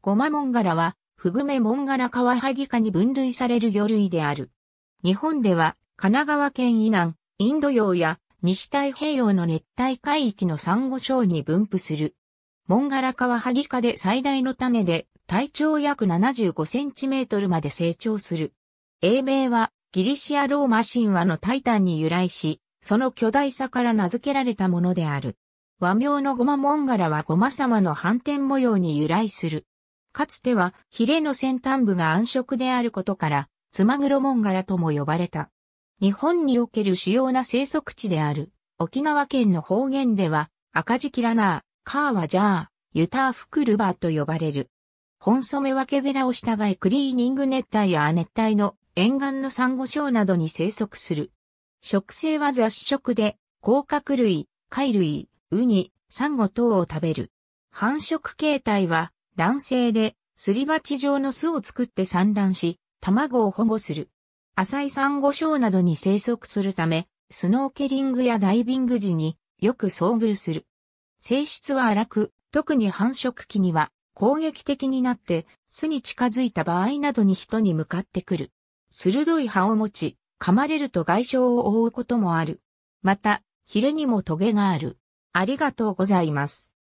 ゴマモンガラは、フグメモンガラカワハギ科に分類される魚類である。日本では、神奈川県以南、インド洋や西太平洋の熱帯海域のサンゴ礁に分布する。モンガラカワハギ科で最大の種で、体長約75センチメートルまで成長する。英名は、ギリシアローマ神話のタイタンに由来し、その巨大さから名付けられたものである。和名のゴマモンガラはゴマ様の反転模様に由来する。かつてはヒレの先端部が暗色であることから、ツマグロモンガラとも呼ばれた。日本における主要な生息地である、沖縄県の方言では、赤字キラナー、カーワジャー、ユターフクルバーと呼ばれる。本染分けべらを従いクリーニング熱帯や亜熱帯の沿岸のサンゴ礁などに生息する。食性は雑食で、甲殻類、貝類、ウニ、サンゴ等を食べる。繁殖形態は、卵性で、すり鉢状の巣を作って産卵し、卵を保護する。浅い珊瑚礁などに生息するため、スノーケリングやダイビング時によく遭遇する。性質は荒く、特に繁殖期には攻撃的になって巣に近づいた場合などに人に向かってくる。鋭い歯を持ち、噛まれると外傷を負うこともある。また、昼にも棘がある。ありがとうございます。